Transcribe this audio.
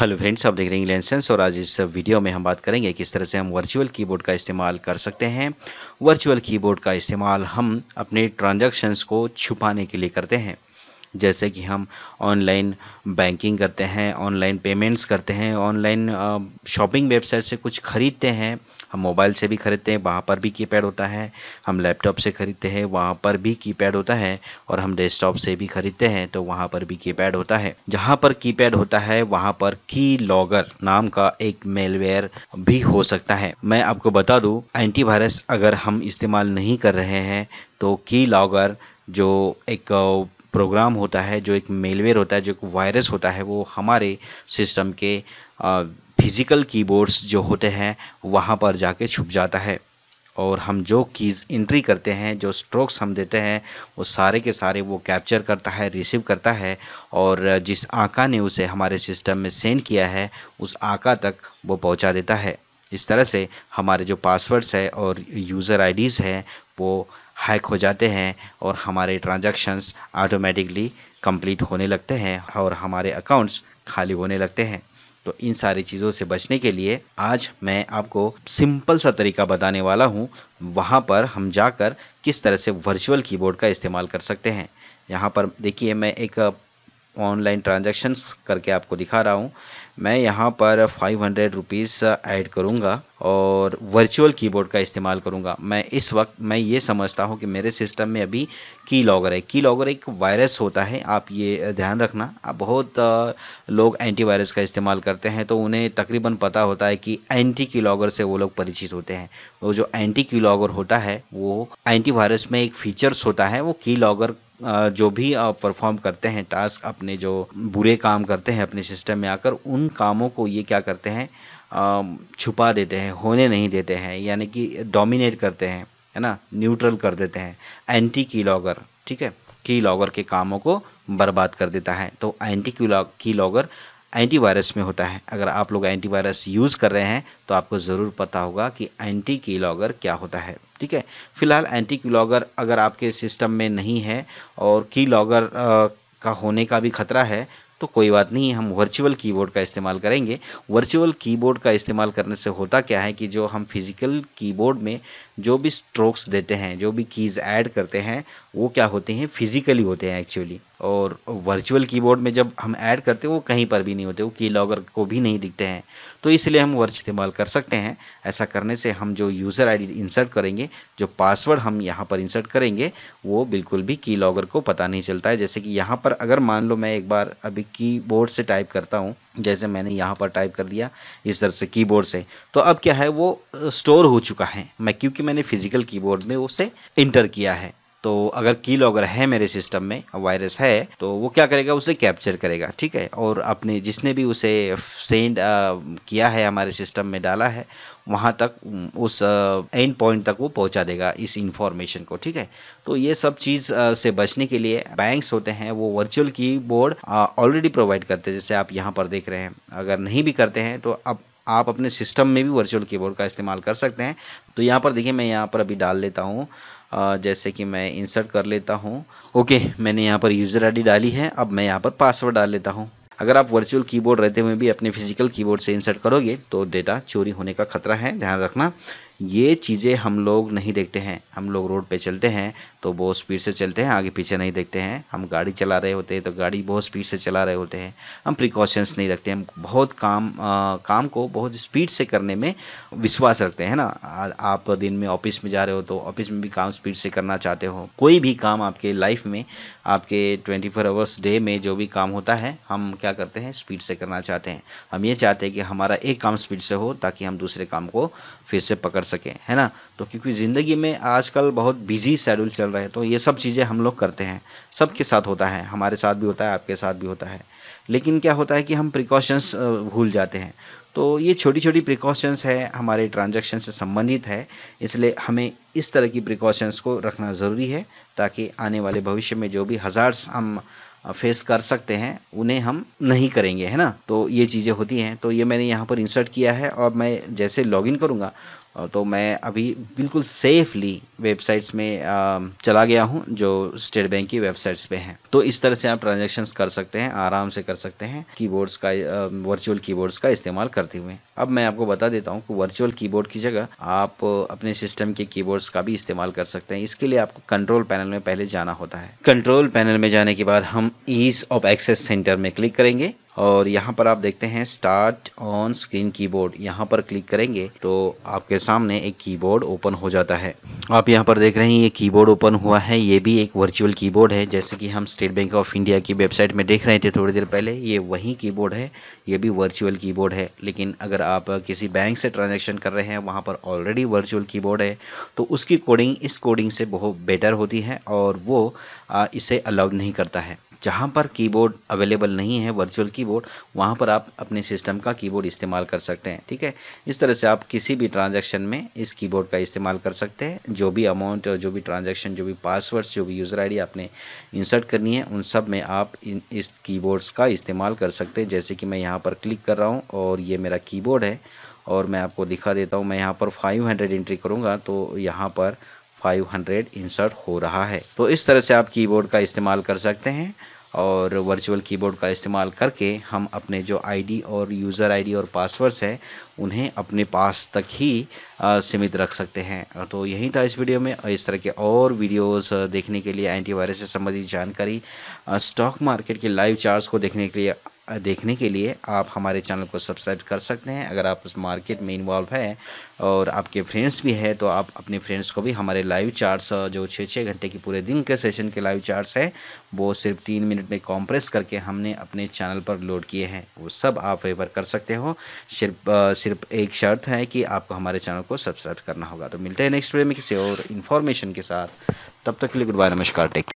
hello friends आप देख रहे हैं लेंसेंस और आज इस वीडियो में हम बात करेंगे किस तरह से हम वर्चुअल कीबोर्ड का इस्तेमाल कर सकते हैं वर्चुअल कीबोर्ड का इस्तेमाल हम अपने ट्रांजैक्शंस को छुपाने के लिए करते हैं जैसे कि हम ऑनलाइन बैंकिंग करते हैं ऑनलाइन पेमेंट्स करते हैं ऑनलाइन शॉपिंग वेबसाइट से कुछ ख़रीदते हैं हम मोबाइल से भी ख़रीदते हैं वहाँ पर भी कीपैड होता है हम लैपटॉप से ख़रीदते हैं वहाँ पर भी कीपैड होता है और हम डेस्कटॉप से भी ख़रीदते हैं तो वहाँ पर भी कीपैड होता है जहाँ पर कीपैड होता है वहाँ पर की लॉगर नाम का एक मेलवेयर भी हो सकता है मैं आपको बता दूँ एंटीवायरस अगर हम इस्तेमाल नहीं कर रहे हैं तो की लॉगर जो एक प्रोग्राम होता है जो एक मेलवेयर होता है जो एक वायरस होता है वो हमारे सिस्टम के फिज़िकल कीबोर्ड्स जो होते हैं वहाँ पर जाके छुप जाता है और हम जो कीज़ इंट्री करते हैं जो स्ट्रोक्स हम देते हैं वो सारे के सारे वो कैप्चर करता है रिसीव करता है और जिस आका ने उसे हमारे सिस्टम में सेंड किया है उस आका तक वो पहुंचा देता है इस तरह से हमारे जो पासवर्ड्स है और यूज़र आईडीज़ हैं वो हैक हो जाते हैं और हमारे ट्रांजैक्शंस ऑटोमेटिकली कंप्लीट होने लगते हैं और हमारे अकाउंट्स खाली होने लगते हैं तो इन सारी चीज़ों से बचने के लिए आज मैं आपको सिंपल सा तरीका बताने वाला हूँ वहाँ पर हम जाकर किस तरह से वर्चुअल कीबोर्ड का इस्तेमाल कर सकते हैं यहाँ पर देखिए मैं एक ऑनलाइन ट्रांजेक्शन करके आपको दिखा रहा हूँ मैं यहाँ पर फाइव हंड्रेड रुपीज़ ऐड करूँगा और वर्चुअल कीबोर्ड का इस्तेमाल करूँगा मैं इस वक्त मैं ये समझता हूँ कि मेरे सिस्टम में अभी की लॉगर है की लॉगर एक वायरस होता है आप ये ध्यान रखना आप बहुत लोग एंटीवायरस का इस्तेमाल करते हैं तो उन्हें तकरीबन पता होता है कि एंटी की लॉगर से वो लोग परिचित होते हैं वो जो एंटी की लॉगर होता है वो एंटीवायरस में एक फीचर्स होता है वो की लॉगर जो भी परफॉर्म करते हैं टास्क अपने जो बुरे काम करते हैं अपने सिस्टम में आकर उन कामों को ये क्या करते हैं छुपा देते हैं होने नहीं देते हैं यानी कि डोमिनेट करते हैं है ना न्यूट्रल कर देते हैं एंटी की लॉगर ठीक है की लॉगर के कामों को बर्बाद कर देता है तो एंटी की लॉगर एंटीवायरस में होता है अगर आप लोग एंटीवायरस यूज़ कर रहे हैं तो आपको ज़रूर पता होगा कि एंटी कीलॉगर क्या होता है ठीक है फिलहाल एंटी कीलॉगर अगर आपके सिस्टम में नहीं है और कीलॉगर का होने का भी खतरा है तो कोई बात नहीं हम वर्चुअल कीबोर्ड का इस्तेमाल करेंगे वर्चुअल कीबोर्ड का इस्तेमाल करने से होता क्या है कि जो हम फिज़िकल कीबोर्ड में जो भी स्ट्रोक्स देते हैं जो भी कीज़ ऐड करते हैं वो क्या होते हैं फिज़िकली होते हैं एक्चुअली और वर्चुअल कीबोर्ड में जब हम ऐड करते हैं वो कहीं पर भी नहीं होते वो की लॉगर को भी नहीं दिखते हैं तो इसलिए हम वर्च इस्तेमाल कर सकते हैं ऐसा करने से हम जो यूज़र आई इंसर्ट करेंगे जो पासवर्ड हम यहाँ पर इंसर्ट करेंगे वो बिल्कुल भी की लॉगर को पता नहीं चलता है जैसे कि यहाँ पर अगर मान लो मैं एक बार अभी कीबोर्ड से टाइप करता हूँ जैसे मैंने यहाँ पर टाइप कर दिया इस तरह से कीबोर्ड से तो अब क्या है वो स्टोर हो चुका है मैं क्योंकि मैंने फिजिकल कीबोर्ड में उसे इंटर किया है तो अगर की लॉगर है मेरे सिस्टम में वायरस है तो वो क्या करेगा उसे कैप्चर करेगा ठीक है और अपने जिसने भी उसे सेंड किया है हमारे सिस्टम में डाला है वहाँ तक उस एंड पॉइंट तक वो पहुँचा देगा इस इंफॉर्मेशन को ठीक है तो ये सब चीज़ से बचने के लिए बैंक्स होते हैं वो वर्चुअल की बोर्ड ऑलरेडी प्रोवाइड करते हैं जैसे आप यहाँ पर देख रहे हैं अगर नहीं भी करते हैं तो अब आप अपने सिस्टम में भी वर्चुअल कीबोर्ड का इस्तेमाल कर सकते हैं तो यहाँ पर देखिए मैं यहाँ पर अभी डाल लेता हूँ जैसे कि मैं इंसर्ट कर लेता हूँ ओके मैंने यहाँ पर यूज़र आईडी डाली है अब मैं यहाँ पर पासवर्ड डाल लेता हूँ अगर आप वर्चुअल कीबोर्ड रहते हुए भी अपने फिजिकल कीबोर्ड से इंसर्ट करोगे तो डेटा चोरी होने का खतरा है ध्यान रखना ये चीज़ें हम लोग नहीं देखते हैं हम लोग रोड पे चलते हैं तो बहुत स्पीड से चलते हैं आगे पीछे नहीं देखते हैं हम गाड़ी चला रहे होते हैं तो गाड़ी बहुत स्पीड से चला रहे होते हैं हम प्रिकॉशंस नहीं रखते हम बहुत काम आ, काम को बहुत स्पीड से करने में विश्वास रखते हैं ना आ, आप दिन में ऑफिस में जा रहे हो तो ऑफिस में भी काम स्पीड से करना चाहते हो कोई भी काम आपके लाइफ में आपके ट्वेंटी फोर आवर्स डे में जो भी काम होता है हम क्या करते हैं स्पीड से करना चाहते हैं हम ये चाहते हैं कि हमारा एक काम स्पीड से हो ताकि हम दूसरे काम को फिर से पकड़ सके है ना तो क्योंकि ज़िंदगी में आजकल बहुत बिजी शेड्यूल चल रहे हैं तो ये सब चीज़ें हम लोग करते हैं सबके साथ होता है हमारे साथ भी होता है आपके साथ भी होता है लेकिन क्या होता है कि हम प्रिकॉशंस भूल जाते हैं तो ये छोटी छोटी प्रिकॉशंस है हमारे ट्रांजेक्शन से संबंधित है इसलिए हमें इस तरह की प्रिकॉशंस को रखना ज़रूरी है ताकि आने वाले भविष्य में जो भी हज़ार्स हम फेस कर सकते हैं उन्हें हम नहीं करेंगे है ना तो ये चीज़ें होती हैं तो ये मैंने यहाँ पर इंसर्ट किया है और मैं जैसे लॉगिन करूँगा तो मैं अभी बिल्कुल सेफली वेबसाइट्स में चला गया हूँ जो स्टेट बैंक की वेबसाइट्स पे हैं तो इस तरह से आप ट्रांजेक्शन कर सकते हैं आराम से कर सकते हैं कीबोर्ड्स का वर्चुअल कीबोर्ड्स का इस्तेमाल करते हुए अब मैं आपको बता देता हूँ कि वर्चुअल कीबोर्ड की जगह आप अपने सिस्टम के कीबोर्ड्स का भी इस्तेमाल कर सकते हैं इसके लिए आपको कंट्रोल पैनल में पहले जाना होता है कंट्रोल पैनल में जाने के बाद हम ईज ऑफ एक्सेस सेंटर में क्लिक करेंगे और यहाँ पर आप देखते हैं स्टार्ट ऑन स्क्रीन कीबोर्ड यहाँ पर क्लिक करेंगे तो आपके सामने एक कीबोर्ड ओपन हो जाता है आप यहाँ पर देख रहे हैं ये कीबोर्ड ओपन हुआ है ये भी एक वर्चुअल कीबोर्ड है जैसे कि हम स्टेट बैंक ऑफ इंडिया की वेबसाइट में देख रहे थे थोड़ी देर पहले ये वही की है ये भी वर्चुअल की है लेकिन अगर आप किसी बैंक से ट्रांजेक्शन कर रहे हैं वहाँ पर ऑलरेडी वर्चुअल की है तो उसकी कोडिंग इस कोडिंग से बहुत बेटर होती है और वो इसे अलाउड नहीं करता है जहाँ पर कीबोर्ड अवेलेबल नहीं है वर्चुअल कीबोर्ड वहाँ पर आप अपने सिस्टम का कीबोर्ड इस्तेमाल कर सकते हैं ठीक है इस तरह से आप किसी भी ट्रांजैक्शन में इस कीबोर्ड का इस्तेमाल कर सकते हैं जो भी अमाउंट और जो भी ट्रांजैक्शन जो भी पासवर्ड्स जो भी यूज़र आईडी आपने इंसर्ट करनी है उन सब में आप इन इस की का इस्तेमाल कर सकते हैं जैसे कि मैं यहाँ पर क्लिक कर रहा हूँ और ये मेरा की है और मैं आपको दिखा देता हूँ मैं यहाँ पर फाइव एंट्री करूँगा तो यहाँ पर 500 इंसर्ट हो रहा है तो इस तरह से आप कीबोर्ड का इस्तेमाल कर सकते हैं और वर्चुअल कीबोर्ड का इस्तेमाल करके हम अपने जो आईडी और यूज़र आईडी और पासवर्ड्स हैं उन्हें अपने पास तक ही सीमित रख सकते हैं तो यही था इस वीडियो में इस तरह के और वीडियोस देखने के लिए एंटीवायरस से संबंधित जानकारी स्टॉक मार्केट के लाइव चार्ट्स को देखने के लिए देखने के लिए आप हमारे चैनल को सब्सक्राइब कर सकते हैं अगर आप उस मार्केट में इन्वॉल्व है और आपके फ्रेंड्स भी है तो आप अपने फ्रेंड्स को भी हमारे लाइव चार्ट्स जो छः छः घंटे की पूरे दिन के सेशन के लाइव चार्ट्स हैं वो सिर्फ तीन मिनट में कॉम्प्रेस करके हमने अपने चैनल पर लोड किए हैं वो सब आप रेफर कर सकते हो सिर्फ सिर्फ एक शर्त है कि आपको हमारे चैनल को सब्सक्राइब करना होगा तो मिलते हैं नेक्स्ट वीडियो में किसी और इन्फॉर्मेशन के साथ तब तक के लिए गुड बाय नमस्कार टेक